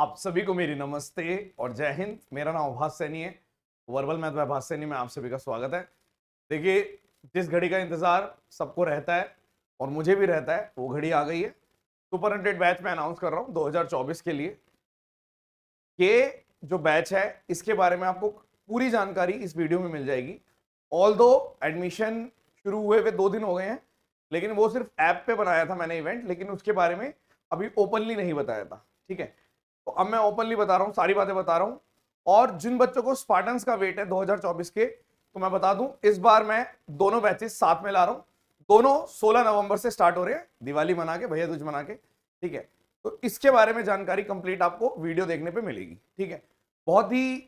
आप सभी को मेरी नमस्ते और जय हिंद मेरा नाम आभास सैनी है वर्बल मैथ में आभास सैनी में आप सभी का स्वागत है देखिए जिस घड़ी का इंतज़ार सबको रहता है और मुझे भी रहता है वो घड़ी आ गई है सुपर हंड्रेड बैच में अनाउंस कर रहा हूँ 2024 के लिए के जो बैच है इसके बारे में आपको पूरी जानकारी इस वीडियो में मिल जाएगी ऑल एडमिशन शुरू हुए हुए दो दिन हो गए हैं लेकिन वो सिर्फ ऐप पर बनाया था मैंने इवेंट लेकिन उसके बारे में अभी ओपनली नहीं बताया था ठीक है तो अब मैं ओपनली बता रहा हूँ सारी बातें बता रहा हूँ और जिन बच्चों को स्पार्टन का वेट है दो के तो मैं बता दूं इस बार मैं दोनों बैचेस साथ में ला रहा हूँ दोनों 16 नवंबर से स्टार्ट हो रहे हैं दिवाली मना के भैया दूज मना के ठीक है तो इसके बारे में जानकारी कंप्लीट आपको वीडियो देखने पे मिलेगी ठीक है बहुत ही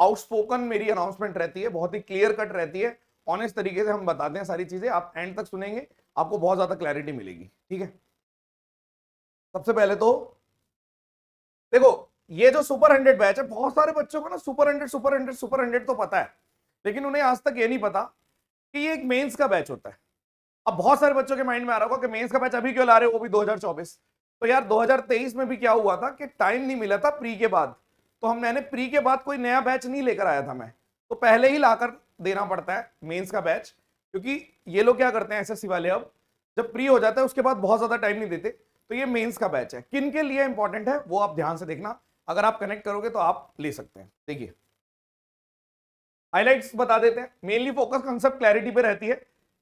आउटस्पोकन मेरी अनाउंसमेंट रहती है बहुत ही क्लियर कट रहती है ऑनेस्ट तरीके से हम बताते हैं सारी चीज़ें आप एंड तक सुनेंगे आपको बहुत ज़्यादा क्लैरिटी मिलेगी ठीक है सबसे पहले तो देखो ये जो सुपर हंड्रेड बैच है बहुत सारे बच्चों को ना super hundred super hundred super hundred तो पता है लेकिन उन्हें आज तक ये नहीं पता कि ये एक मेंस का बैच होता है अब बहुत सारे बच्चों के माइंड में आ रहा होगा कि मेंस का बैच अभी क्यों ला रहे हो वो भी 2024 तो यार 2023 में भी क्या हुआ था कि टाइम नहीं मिला था प्री के बाद तो हम मैंने प्री के बाद कोई नया बैच नहीं लेकर आया था मैं तो पहले ही लाकर देना पड़ता है मेन्स का बैच क्योंकि ये लोग क्या करते हैं एस वाले अब जब प्री हो जाता है उसके बाद बहुत ज़्यादा टाइम नहीं देते तो ये मेंस का बैच है किन के लिए इंपॉर्टेंट है वो आप ध्यान से देखना अगर आप कनेक्ट करोगे तो आप ले सकते हैं देखिए हाईलाइट्स बता देते हैं मेनली फोकस कंसेप्ट क्लैरिटी पे रहती है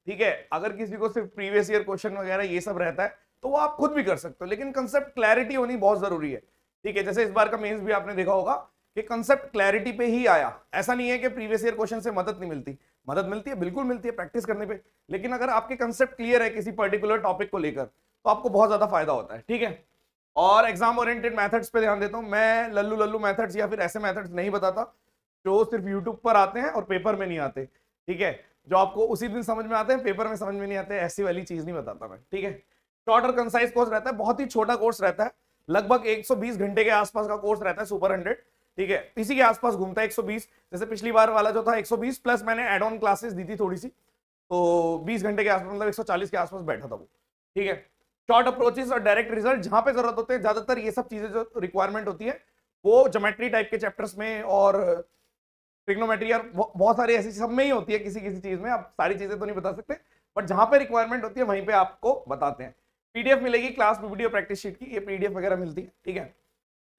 ठीक है अगर किसी को सिर्फ प्रीवियस ईयर क्वेश्चन वगैरह ये सब रहता है तो वो आप खुद भी कर सकते हो लेकिन कंसेप्ट क्लैरिटी होनी बहुत जरूरी है ठीक है जैसे इस बार का मेन्स भी आपने देखा होगा कि कंसेप्ट क्लैरिटी पे ही आया ऐसा नहीं है कि प्रीवियस ईयर क्वेश्चन से मदद नहीं मिलती मदद मिलती है बिल्कुल मिलती है प्रैक्टिस करने पे लेकिन अगर आपके कंसेप्ट क्लियर है किसी पर्टिकुलर टॉपिक को लेकर तो आपको बहुत ज़्यादा फायदा होता है ठीक है और एग्जाम ओरिएंटेड मेथड्स पे ध्यान देता हूँ मैं लल्लू लल्लू मेथड्स या फिर ऐसे मेथड्स नहीं बताता जो सिर्फ यूट्यूब पर आते हैं और पेपर में नहीं आते ठीक है जो आपको उसी दिन समझ में आते हैं पेपर में समझ में नहीं आते ऐसी वाली चीज़ नहीं बताता मैं ठीक है शॉर्ट और कंसाइज कोर्स रहता है बहुत ही छोटा कोर्स रहता है लगभग एक घंटे के आसपास का कोर्स रहता है सुपर हंड्रेड ठीक है इसी के आसपास घूमता है एक जैसे पिछली बार वाला जो था एक प्लस मैंने एड ऑन क्लासेस दी थी थोड़ी सी तो बीस घंटे के आसपास मतलब एक के आसपास बैठा था वो ठीक है शॉर्ट अप्रोचेस और डायरेक्ट रिजल्ट जहां पे जरूरत होते हैं ज्यादातर ये सब चीजें जो रिक्वायरमेंट होती है वो जोमेट्री टाइप के चैप्टर्स में और ट्रिग्नोमेट्री और बहुत सारी ऐसी सब में ही होती है किसी किसी चीज में आप सारी चीजें तो नहीं बता सकते बट जहां पे रिक्वायरमेंट होती है वहीं पे आपको बताते हैं पीडीएफ मिलेगी क्लास वीडियो प्रैक्टिस शीट की ये पीडीएफ वगैरह मिलती है ठीक है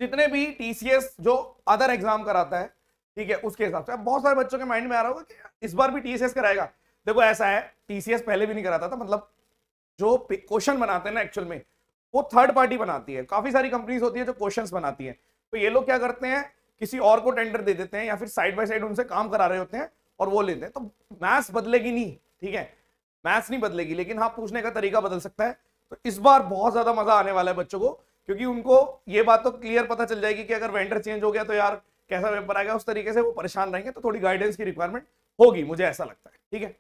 जितने भी टीसीएस जो अदर एग्जाम कराता है ठीक है उसके हिसाब से अब बहुत सारे बच्चों के माइंड में आ रहा होगा कि इस बार भी टीसीएस कराएगा देखो ऐसा है टीसीएस पहले भी नहीं कराता था मतलब जो क्वेश्चन बनाते हैं ना एक्चुअल में वो थर्ड पार्टी बनाती है काफी सारी कंपनीज होती है जो क्वेश्चंस बनाती है तो ये लोग क्या करते हैं किसी और को टेंडर दे देते हैं या फिर साइड बाय साइड उनसे काम करा रहे होते हैं और वो लेते हैं तो मैथ्स बदलेगी नहीं ठीक है मैथ्स नहीं बदलेगी लेकिन हाँ पूछने का तरीका बदल सकता है तो इस बार बहुत ज्यादा मजा आने वाला है बच्चों को क्योंकि उनको ये बात तो क्लियर पता चल जाएगी कि अगर वेंडर चेंज हो गया तो यार कैसा पेपर आएगा उस तरीके से वो परेशान रहेंगे तो थोड़ी गाइडेंस की रिक्वायरमेंट होगी मुझे ऐसा लगता है ठीक है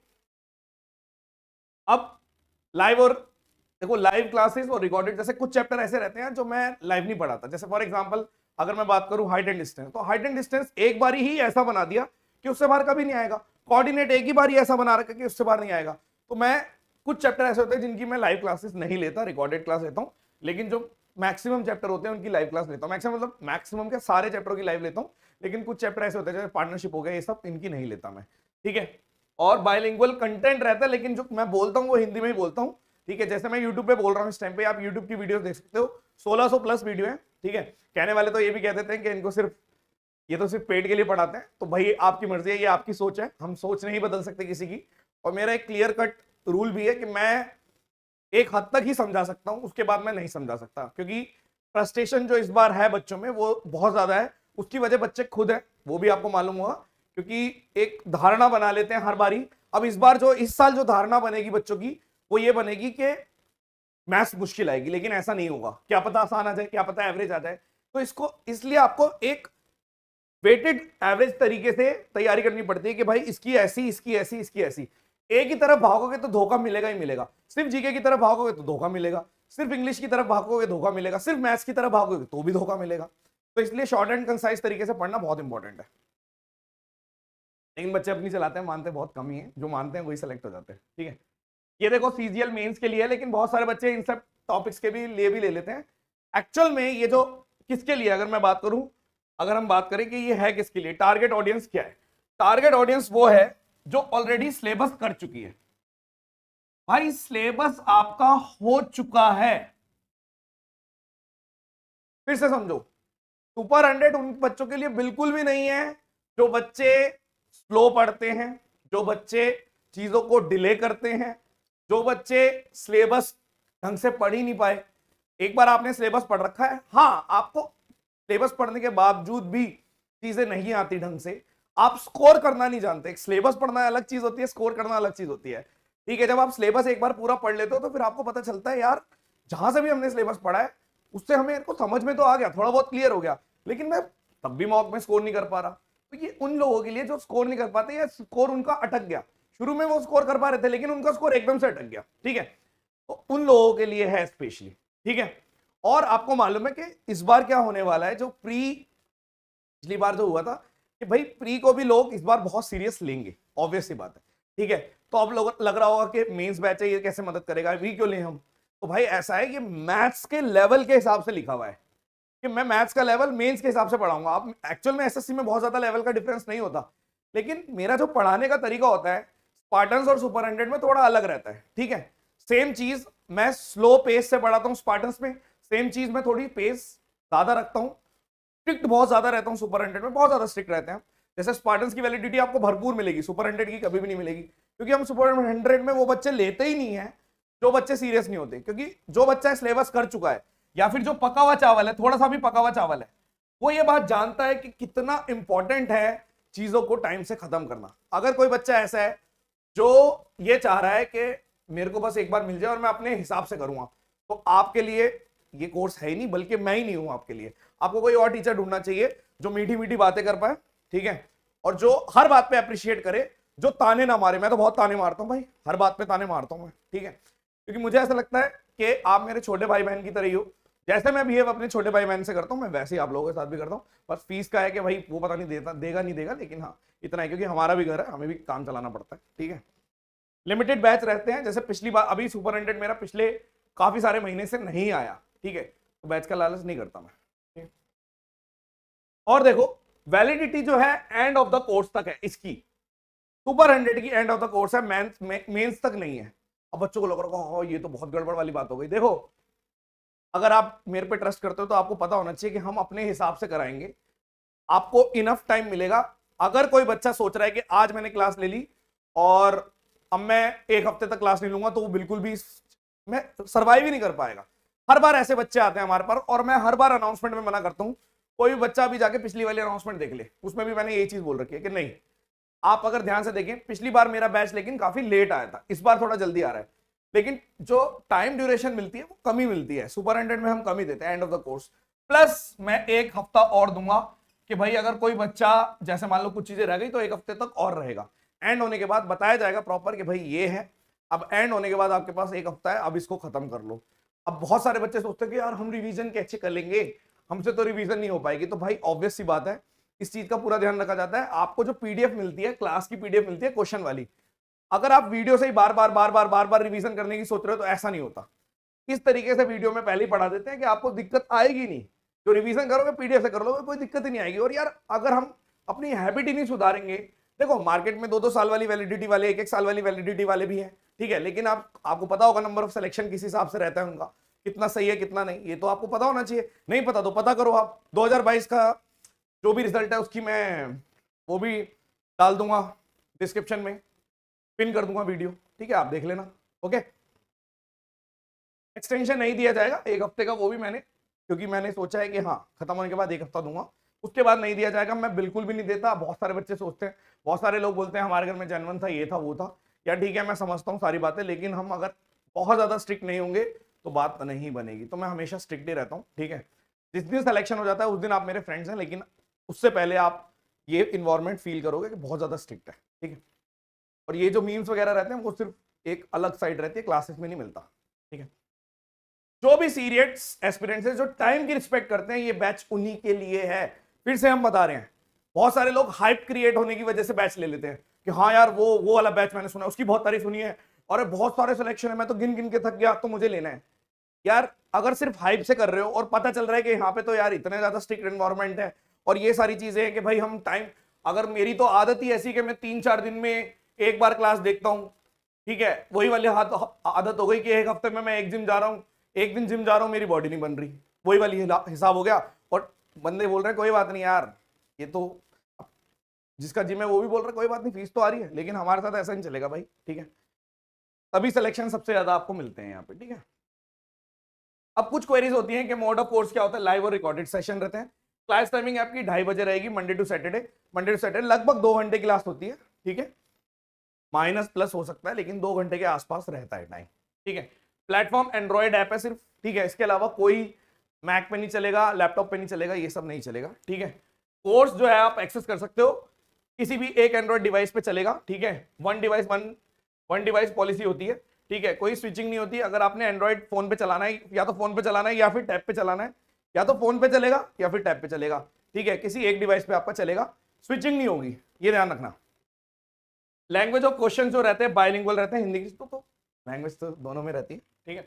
अब लाइव और देखो लाइव क्लासेस और रिकॉर्डेड जैसे कुछ चैप्टर ऐसे रहते हैं जो मैं लाइव नहीं पढ़ाता जैसे फॉर एग्जाम्पल अगर मैं बात करूं हाइट एंड डिस्टेंस तो हाइट एंड डिस्टेंस एक बार ही ऐसा बना दिया कि उससे बाहर कभी नहीं आएगा कोऑर्डिनेट एक ही बार ही ऐसा बना रखा कि उससे बाहर नहीं आएगा तो मैं कुछ चैप्टर ऐसे होते हैं जिनकी मैं लाइव क्लासेस नहीं लेता रिकॉर्डेड क्लास लेता हूँ लेकिन जो मैक्सिमम चैप्टर होते हैं उनकी लाइव क्लास लेता हूँ मैक्सिमम मतलब मैक्सिमम के सारे चैप्टरों की लाइव लेता हूँ लेकिन कुछ चैप्टर ऐसे होते हैं जैसे पार्टनरशिप हो गया ये सब इनकी नहीं लेता मैं ठीक है और बायलिंगुअल कंटेंट रहता है लेकिन जो मैं बोलता हूँ वो हिंदी में ही बोलता हूँ ठीक है जैसे मैं यूट्यूब पे बोल रहा हूँ इस टाइम पे आप यूट्यूब की वीडियो देख सकते हो 1600 प्लस वीडियो है ठीक है कहने वाले तो ये भी कह देते हैं कि इनको सिर्फ ये तो सिर्फ पेट के लिए पढ़ाते हैं तो भाई आपकी मर्जी है ये आपकी सोच है हम सोच नहीं बदल सकते किसी की और मेरा एक क्लियर कट रूल भी है कि मैं एक हद तक ही समझा सकता हूँ उसके बाद मैं नहीं समझा सकता क्योंकि फ्रस्ट्रेशन जो इस बार है बच्चों में वो बहुत ज़्यादा है उसकी वजह बच्चे खुद हैं वो भी आपको मालूम हुआ क्योंकि एक धारणा बना लेते हैं हर बारी अब इस बार जो इस साल जो धारणा बनेगी बच्चों की वो ये बनेगी कि मैथ्स मुश्किल आएगी लेकिन ऐसा नहीं होगा क्या पता आसान आ जाए क्या पता एवरेज आ जाए तो इसको इसलिए आपको एक वेटेड एवरेज तरीके से तैयारी करनी पड़ती है कि भाई इसकी ऐसी इसकी ऐसी इसकी ऐसी ए की तरफ भागोगे तो धोखा मिलेगा ही मिलेगा सिर्फ जीके की तरफ भागोगे तो धोखा मिलेगा सिर्फ इंग्लिश की तरफ भागोगे तो धोखा मिलेगा सिर्फ मैथ्स की तरफ भागोगे तो भी धोखा मिलेगा तो इसलिए शॉर्ट एंड कंसाइज तरीके से पढ़ना बहुत इंपॉर्टेंट है लेकिन बच्चे अपनी चलाते हैं मानते हैं बहुत कम ही है जो मानते हैं वही सेलेक्ट हो जाते हैं ठीक है ये देखो सीजीएल मेंस के लिए है लेकिन बहुत सारे बच्चे इन सब टॉपिक्स के भी लिए भी ले लेते हैं एक्चुअल में ये जो किसके लिए अगर मैं बात करूं अगर हम बात करें कि ये है किसके लिए टारगेट ऑडियंस क्या है टारगेट ऑडियंस वो है जो ऑलरेडी सिलेबस कर चुकी है भाई सिलेबस आपका हो चुका है फिर से समझो सुपर हंड्रेड उन बच्चों के लिए बिल्कुल भी नहीं है जो बच्चे स्लो पढ़ते हैं जो बच्चे चीज़ों को डिले करते हैं जो बच्चे सिलेबस ढंग से पढ़ ही नहीं पाए एक बार आपने सिलेबस पढ़ रखा है हाँ आपको सिलेबस पढ़ने के बावजूद भी चीज़ें नहीं आती ढंग से आप स्कोर करना नहीं जानते सिलेबस पढ़ना अलग चीज़ होती है स्कोर करना अलग चीज़ होती है ठीक है जब आप सिलेबस एक बार पूरा पढ़ लेते हो तो फिर आपको पता चलता है यार जहां से भी हमने सिलेबस पढ़ा है उससे हमें इनको समझ में तो आ गया थोड़ा बहुत क्लियर हो गया लेकिन मैं तब भी मॉक में स्कोर नहीं कर पा रहा तो ये उन लोगों के लिए जो स्कोर नहीं कर पाते या स्कोर उनका अटक गया शुरू में वो स्कोर कर पा रहे थे लेकिन उनका स्कोर एकदम से अटक गया ठीक है तो उन लोगों के लिए है स्पेशली ठीक है और आपको मालूम है कि इस बार क्या होने वाला है जो प्री पिछली बार जो हुआ था कि भाई प्री को भी लोग इस बार बहुत सीरियस लेंगे ऑब्वियस ही बात है ठीक है तो अब लोग लग रहा होगा कि मेंस बैच है ये कैसे मदद करेगा वी क्यों लें हम तो भाई ऐसा है कि मैथ्स के लेवल के हिसाब से लिखा हुआ है कि मैं मैथ्स का लेवल मेंस के हिसाब से पढ़ाऊंगा आप एक्चुअल में एसएससी में बहुत ज़्यादा लेवल का डिफरेंस नहीं होता लेकिन मेरा जो पढ़ाने का तरीका होता है स्पार्टन्स और सुपर हंड्रेड में थोड़ा अलग रहता है ठीक है सेम चीज़ मैं स्लो पेस से पढ़ाता हूँ स्पार्टन्स में सेम चीज़ में थोड़ी पेस ज़्यादा रखता हूँ स्ट्रिक्ट बहुत ज़्यादा रहता हूँ सुपर हंड्रेड में बहुत ज़्यादा स्ट्रिक्ट रहते हैं जैसे स्पार्टन्स की वैलिडिटी आपको भरपूर मिलेगी सुपर हंड्रेड की कभी भी नहीं मिलेगी क्योंकि हम सुपर हंड्रेड में वो बच्चे लेते ही नहीं है जो बच्चे सीरियस नहीं होते क्योंकि जो बच्चा सिलेबस कर चुका है या फिर जो पका हुआ चावल है थोड़ा सा भी पका हुआ चावल है वो ये बात जानता है कि कितना इंपॉर्टेंट है चीजों को टाइम से खत्म करना अगर कोई बच्चा ऐसा है जो ये चाह रहा है कि मेरे को बस एक बार मिल जाए और मैं अपने हिसाब से करूँगा तो आपके लिए ये कोर्स है ही नहीं बल्कि मैं ही नहीं हूं आपके लिए आपको कोई और टीचर ढूंढना चाहिए जो मीठी मीठी बातें कर पाए ठीक है और जो हर बात पे अप्रिशिएट करे जो ताने ना मारे मैं तो बहुत ताने मारता हूँ भाई हर बात पे ताने मारता हूँ मैं ठीक है क्योंकि मुझे ऐसा लगता है कि आप मेरे छोटे भाई बहन की तरह ही हो जैसे मैं बिहेव अपने छोटे भाई बहन से करता हूँ मैं वैसे ही आप लोगों के साथ भी करता हूँ बस फीस का है कि भाई वो पता नहीं देता देगा नहीं देगा लेकिन हाँ इतना है क्योंकि हमारा भी घर है हमें भी काम चलाना पड़ता है ठीक है लिमिटेड बैच रहते हैं जैसे पिछली बार अभी सुपर हंड्रेड मेरा पिछले काफ़ी सारे महीने से नहीं आया ठीक है तो बैच का लालच नहीं करता मैं और देखो वैलिडिटी जो है एंड ऑफ द कोर्स तक है इसकी सुपर हंड्रेड की एंड ऑफ द कोर्स है मेंस मेंस तक नहीं है अब बच्चों को लग रहा हो हाँ, ये तो बहुत गड़बड़ वाली बात हो गई देखो अगर आप मेरे पे ट्रस्ट करते हो तो आपको पता होना चाहिए कि हम अपने हिसाब से कराएंगे आपको इनफ टाइम मिलेगा अगर कोई बच्चा सोच रहा है कि आज मैंने क्लास ले ली और अब मैं एक हफ्ते तक क्लास ले लूंगा तो वो बिल्कुल भी मैं सर्वाइव ही नहीं कर पाएगा हर बार ऐसे बच्चे आते हैं हमारे पर और मैं हर बार अनाउंसमेंट में मना करता हूँ कोई भी बच्चा अभी जाके पिछली वाली अनाउंसमेंट देख ले उसमें भी मैंने यही चीज़ बोल रखी है कि नहीं आप अगर ध्यान से देखें पिछली बार मेरा बैच लेकिन काफ़ी लेट आया था इस बार थोड़ा जल्दी आ रहा है लेकिन जो टाइम ड्यूरेशन मिलती है वो कमी मिलती है सुपर हंड्रेड में हम कमी देते हैं end of the course plus मैं एक हफ्ता और दूंगा कि भाई अगर कोई बच्चा जैसे मान लो कुछ चीजें रह गई तो एक हफ्ते तक और रहेगा एंड होने के बाद बताया जाएगा प्रॉपर कि भाई ये है अब एंड होने के बाद आपके पास एक हफ्ता है अब इसको खत्म कर लो अब बहुत सारे बच्चे सोचते हैं कि यार हम रिवीजन कैसे कर लेंगे हमसे तो रिवीजन नहीं हो पाएगी तो भाई ऑब्वियस सी बात है इस चीज का पूरा ध्यान रखा जाता है आपको जो पीडीएफ मिलती है क्लास की पीडीएफ मिलती है क्वेश्चन वाली अगर आप वीडियो से ही बार बार बार बार बार बार रिवीजन करने की सोच रहे हो तो ऐसा नहीं होता इस तरीके से वीडियो में पहले ही पढ़ा देते हैं कि आपको दिक्कत आएगी नहीं जो रिवीजन करोगे पीडीएफ से कर लोगे तो कोई दिक्कत ही नहीं आएगी और यार अगर हम अपनी हैबिट ही नहीं सुधारेंगे देखो मार्केट में दो दो साल वाली वैलिडिटी वाले एक एक साल वाली वैलिडिटी वाले भी हैं ठीक है लेकिन आप आपको पता होगा नंबर ऑफ सिलेक्शन किस हिसाब से रहता है उनका कितना सही है कितना नहीं ये तो आपको पता होना चाहिए नहीं पता तो पता करो आप दो का जो भी रिजल्ट है उसकी मैं वो भी डाल दूंगा डिस्क्रिप्शन में पिन कर दूंगा वीडियो ठीक है आप देख लेना ओके एक्सटेंशन नहीं दिया जाएगा एक हफ्ते का वो भी मैंने क्योंकि मैंने सोचा है कि हाँ खत्म होने के बाद एक हफ्ता दूंगा उसके बाद नहीं दिया जाएगा मैं बिल्कुल भी नहीं देता बहुत सारे बच्चे सोचते हैं बहुत सारे लोग बोलते हैं हमारे घर में जनवन था ये था वो था या ठीक है मैं समझता हूँ सारी बातें लेकिन हम अगर बहुत ज़्यादा स्ट्रिक्ट नहीं होंगे तो बात नहीं बनेगी तो मैं हमेशा स्ट्रिक्ट ही रहता हूँ ठीक है जिस दिन सेलेक्शन हो जाता है उस दिन आप मेरे फ्रेंड्स हैं लेकिन उससे पहले आप ये इन्वायरमेंट फील करोगे कि बहुत ज़्यादा स्ट्रिक्ट है ठीक है और ये जो मीम्स वगैरह रहते हैं वो सिर्फ एक अलग साइड रहती है क्लासेस में नहीं मिलता ठीक है जो भी सीरियस एक्सपीरियंस हैं जो टाइम की रिस्पेक्ट करते हैं ये बैच उन्हीं के लिए है फिर से हम बता रहे हैं बहुत सारे लोग हाइप क्रिएट होने की वजह से बैच ले लेते हैं कि हाँ यार वो वो वाला बैच मैंने सुना उसकी बहुत तारीफ सुनी है और बहुत सारे सिलेक्शन है मैं तो गिन गिन के थक गया तो मुझे लेना है यार अगर सिर्फ हाइप से कर रहे हो और पता चल रहा है कि यहाँ पे तो यार इतने ज़्यादा स्ट्रिक्ट इन्वायरमेंट है और ये सारी चीज़ें हैं कि भाई हम टाइम अगर मेरी तो आदत ही ऐसी कि मैं तीन चार दिन में एक बार क्लास देखता हूँ ठीक है वही वाली हाथ आदत हो गई कि एक हफ्ते में मैं एक जिम जा रहा हूँ एक दिन जिम जा रहा हूँ मेरी बॉडी नहीं बन रही वही वाली हिसाब हो गया और बंदे बोल रहे हैं कोई बात नहीं यार ये तो जिसका जिम है वो भी बोल रहा है कोई बात नहीं फीस तो आ रही है लेकिन हमारे साथ ऐसा नहीं चलेगा भाई ठीक है तभी सिलेक्शन सबसे ज़्यादा आपको मिलते हैं यहाँ पे ठीक है अब कुछ क्वेरीज होती हैं कि मोड ऑफ कोर्स क्या होता है लाइव और रिकॉर्डेड सेशन रहते हैं क्लास टाइमिंग आपकी ढाई बजे रहेगी Monday to Saturday Monday to Saturday लगभग दो घंटे क्लास होती है ठीक है माइनस प्लस हो सकता है लेकिन दो घंटे के आसपास रहता है टाइम ठीक है प्लेटफॉर्म एंड्रॉयड ऐप है सिर्फ ठीक है इसके अलावा कोई मैक पे नहीं चलेगा लैपटॉप पे नहीं चलेगा ये सब नहीं चलेगा ठीक है कोर्स जो है आप एक्सेस कर सकते हो किसी भी एक एंड्रॉयड डिवाइस पे चलेगा ठीक है one device one one device policy होती है ठीक है कोई स्विचिंग नहीं होती अगर आपने एंड्रॉयड फोन पे चलाना है या तो फोन पे चलाना है या फिर टैब पे चलाना है या तो फोन पे चलेगा या फिर टैब पे चलेगा ठीक है किसी एक डिवाइस पे आपका चलेगा स्विचिंग नहीं होगी ये ध्यान रखना लैंग्वेज ऑफ क्वेश्चन जो रहते हैं बायलिंगुअल रहते हैं हिंदी तो, तो लैंग्वेज तो दोनों में रहती है ठीक है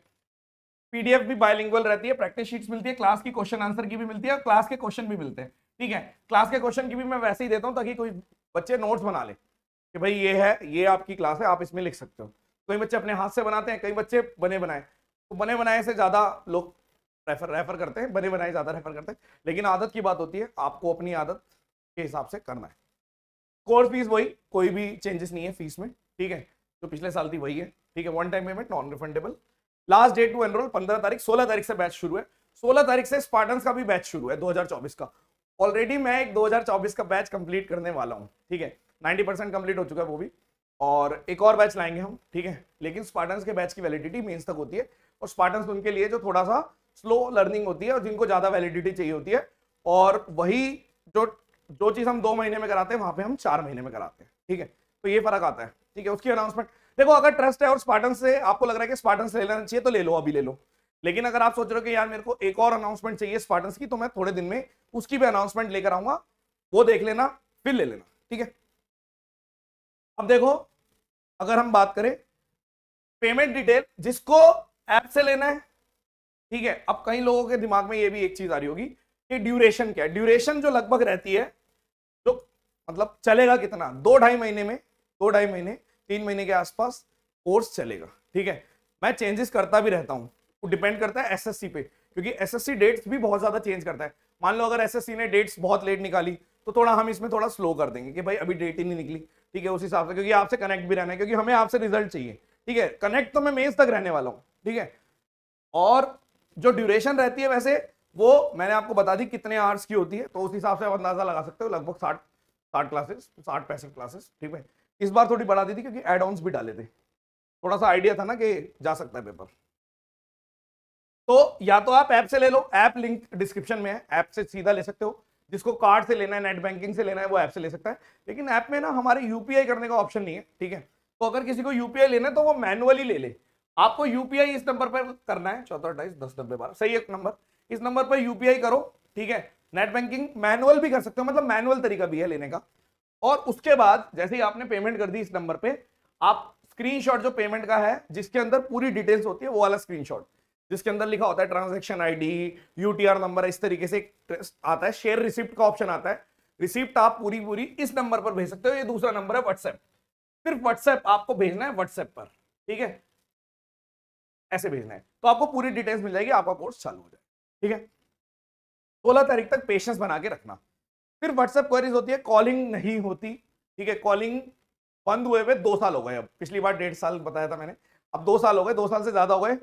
पीडीएफ भी बायलिंगुअल रहती है प्रैक्टिस शीट्स मिलती है क्लास की क्वेश्चन आंसर की भी मिलती है और क्लास के क्वेश्चन भी मिलते हैं ठीक है क्लास के क्वेश्चन की भी मैं वैसे ही देता हूँ ताकि कोई बच्चे नोट्स बना ले कि भाई ये है ये आपकी क्लास है आप इसमें लिख सकते हो कई बच्चे अपने हाथ से बनाते हैं कई बच्चे बने बनाए तो बने बनाए से ज़्यादा लोग रेफर रेफर करते हैं बने बनाए ज़्यादा रेफर करते हैं लेकिन आदत की बात होती है आपको अपनी आदत के हिसाब से करना है कोर्स फीस वही कोई भी चेंजेस नहीं है फीस में ठीक है जो पिछले साल थी वही है ठीक है one time payment non refundable last date to enrol पंद्रह तारीख सोलह तारीख से बैच शुरू है सोलह तारीख से स्पार्टन का भी बैच शुरू है दो का ऑलरेडी मैं एक दो का बैच कंप्लीट करने वाला हूँ ठीक है नाइन्टी परसेंट कंप्लीट हो चुका है वो भी और एक और बैच लाएंगे हम ठीक है लेकिन स्पार्टन के बैच की वैलिडिटी मेन्स तक होती है और स्पार्टन उनके लिए जो थोड़ा सा स्लो लर्निंग होती है और जिनको ज़्यादा वैलिडिटी चाहिए होती है और वही जो जो चीज हम दो महीने में कराते हैं वहां पे हम चार महीने में कराते हैं ठीक है तो ये फर्क आता है ठीक है उसकी अनाउंसमेंट देखो अगर ट्रस्ट है और स्पार्टन से आपको लग रहा है कि स्पार्टन से ले लेना चाहिए तो ले लो अभी ले लो लेकिन अगर आप सोच रहे हो कि यार मेरे को एक और अनाउंसमेंट चाहिए स्पार्टन की तो मैं थोड़े दिन में उसकी भी अनाउंसमेंट लेकर आऊंगा वो देख लेना फिर ले लेना ठीक है अब देखो अगर हम बात करें पेमेंट डिटेल जिसको ऐप से लेना है ठीक है अब कई लोगों के दिमाग में ये भी एक चीज आ रही होगी कि ड्यूरेशन क्या है ड्यूरेशन जो लगभग रहती है जो मतलब चलेगा कितना दो ढाई महीने में दो ढाई महीने तीन महीने के आसपास कोर्स चलेगा ठीक है मैं चेंजेस करता भी रहता हूँ वो डिपेंड करता है एसएससी पे क्योंकि एसएससी डेट्स भी बहुत ज़्यादा चेंज करता है मान लो अगर एसएससी ने डेट्स बहुत लेट निकाली तो थोड़ा हम इसमें थोड़ा स्लो कर देंगे कि भाई अभी डेट ही नहीं निकली ठीक है उस हिसाब से क्योंकि आपसे कनेक्ट भी रहना है क्योंकि हमें आपसे रिजल्ट चाहिए ठीक है कनेक्ट तो मैं मेज तक रहने वाला हूँ ठीक है और जो ड्यूरेशन रहती है वैसे वो मैंने आपको बता दी कितने आवर्स की होती है तो उस हिसाब से आप अंदाजा लगा सकते हो लगभग साठ साठ क्लासेस साठ पैंसठ क्लासेस ठीक है इस बार थोड़ी बढ़ा दी थी क्योंकि एड ऑन्स भी डाले थे थोड़ा सा आइडिया था ना कि जा सकता है पेपर तो या तो आप ऐप से ले लो ऐप लिंक डिस्क्रिप्शन में है ऐप से सीधा ले सकते हो जिसको कार्ड से लेना है नेट बैंकिंग से लेना है वो ऐप से ले सकता है लेकिन ऐप में ना हमारे यूपीआई करने का ऑप्शन नहीं है ठीक है तो अगर किसी को यूपीआई लेना है तो वो मैनुअली ले ले आपको यूपीआई इस नंबर पर करना है चौथा अट्ठाईस दस नब्बे बारह सही एक नंबर इस नंबर पर यूपीआई करो ठीक है नेट बैंकिंग मैनुअल भी कर सकते हो मतलब मैनुअल तरीका भी है लेने का और उसके बाद जैसे ही आपने पेमेंट कर दी इस नंबर पे आप स्क्रीनशॉट जो पेमेंट का है जिसके अंदर पूरी डिटेल्स होती है वो वाला स्क्रीनशॉट जिसके अंदर लिखा होता है ट्रांजेक्शन आईडी यूटीआर नंबर इस तरीके से आता है शेयर रिसिप्ट का ऑप्शन आता है रिसिप्ट आप पूरी पूरी इस नंबर पर भेज सकते हो ये दूसरा नंबर है व्हाट्सएप सिर्फ व्हाट्सएप आपको भेजना है व्हाट्सएप पर ठीक है ऐसे भेजना है तो आपको पूरी डिटेल्स मिल जाएगी आपका कोर्स चालू हो जाएगा ठीक है सोलह तारीख तक पेशेंस बना के रखना फिर व्हाट्सएप क्वेरीज होती है कॉलिंग नहीं होती ठीक है कॉलिंग बंद हुए हुए दो साल हो गए अब पिछली बार डेढ़ साल बताया था मैंने अब दो साल हो गए दो साल से ज़्यादा हो गए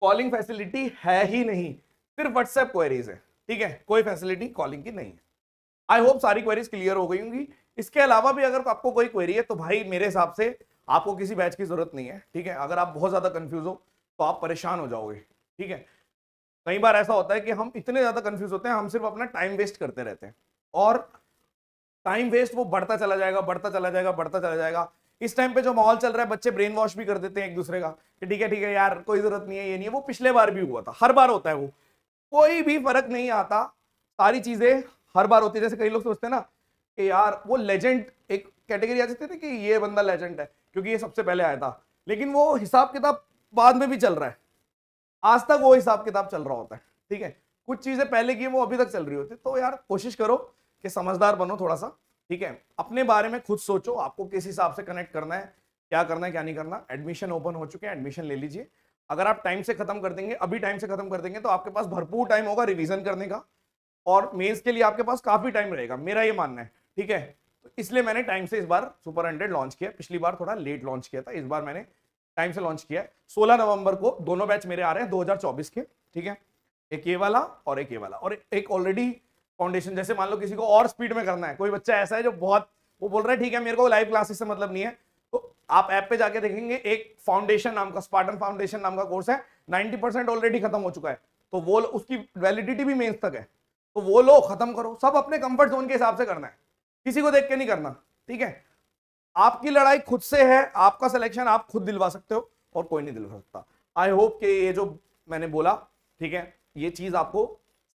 कॉलिंग फैसिलिटी है ही नहीं फिर व्हाट्सएप क्वेरीज है ठीक है कोई फैसिलिटी कॉलिंग की नहीं है आई होप सारी क्वेरीज क्लियर हो गई होंगी इसके अलावा भी अगर आपको कोई क्वेरी है तो भाई मेरे हिसाब से आपको किसी बैच की जरूरत नहीं है ठीक है अगर आप बहुत ज़्यादा कंफ्यूज हो तो आप परेशान हो जाओगे ठीक है कई बार ऐसा होता है कि हम इतने ज़्यादा कन्फ्यूज होते हैं हम सिर्फ अपना टाइम वेस्ट करते रहते हैं और टाइम वेस्ट वो बढ़ता चला जाएगा बढ़ता चला जाएगा बढ़ता चला जाएगा इस टाइम पे जो माहौल चल रहा है बच्चे ब्रेन वॉश भी कर देते हैं एक दूसरे का कि ठीक है ठीक है यार कोई जरूरत नहीं है ये नहीं है वो पिछले बार भी हुआ था हर बार होता है वो कोई भी फर्क नहीं आता सारी चीज़ें हर बार होती है जैसे कई लोग सोचते हैं ना कि यार वो लेजेंड एक कैटेगरी आ जाती थी कि ये बंदा लेजेंड है क्योंकि ये सबसे पहले आया था लेकिन वो हिसाब किताब बाद में भी चल रहा है आज तक वो हिसाब किताब चल रहा होता है ठीक है कुछ चीजें पहले की वो अभी तक चल रही होती तो यार कोशिश करो कि समझदार बनो थोड़ा सा ठीक है अपने बारे में खुद सोचो आपको किस हिसाब से कनेक्ट करना है क्या करना है क्या नहीं करना एडमिशन ओपन हो चुके हैं एडमिशन ले लीजिए अगर आप टाइम से खत्म कर देंगे अभी टाइम से खत्म कर देंगे तो आपके पास भरपूर टाइम होगा रिवीजन करने का और मेंस के लिए आपके पास काफी टाइम रहेगा मेरा ये मानना है ठीक है तो इसलिए मैंने टाइम से इस बार सुपर हंड्रेड लॉन्च किया पिछली बार थोड़ा लेट लॉन्च किया था इस बार मैंने टाइम से लॉन्च किया है सोलह नवंबर को दोनों बैच मेरे आ रहे हैं 2024 के ठीक है एक ये वाला और एक ये वाला और एक ऑलरेडी फाउंडेशन जैसे मान लो किसी को और स्पीड में करना है कोई बच्चा ऐसा है जो बहुत वो बोल रहा है ठीक है मेरे को लाइव क्लासेस से मतलब नहीं है तो आप ऐप पे जाके देखेंगे एक फाउंडेशन नाम का स्पार्टन फाउंडेशन नाम का कोर्स है नाइनटी परसेंट ऑलरेडी खत्म हो चुका है तो वो उसकी वैलिडिटी भी मेन्स तक है तो वो लो खत्म करो सब अपने कंफर्ट जोन के हिसाब से करना है किसी को देख के नहीं करना ठीक है आपकी लड़ाई खुद से है आपका सिलेक्शन आप खुद दिलवा सकते हो और कोई नहीं दिलवा सकता आई होप कि ये जो मैंने बोला ठीक है ये चीज आपको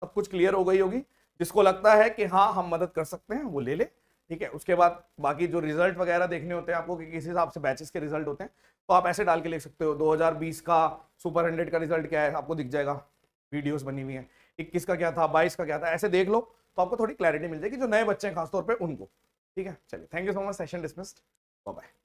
सब कुछ क्लियर हो गई होगी जिसको लगता है कि हाँ हम मदद कर सकते हैं वो ले ले ठीक है उसके बाद बाकी जो रिजल्ट वगैरह देखने होते हैं आपको कि किस हिसाब से बैचेस के रिजल्ट होते हैं तो आप ऐसे डाल के लिख सकते हो 2020 का सुपर हंड्रेड का रिजल्ट क्या है आपको दिख जाएगा वीडियोस बनी हुई हैं इक्कीस का क्या था बाईस का क्या था ऐसे देख लो तो आपको थोड़ी क्लैरिटी मिल जाएगी जो नए बच्चे हैं खासतौर पर उनको ठीक है चलिए thank you so much session dismissed bye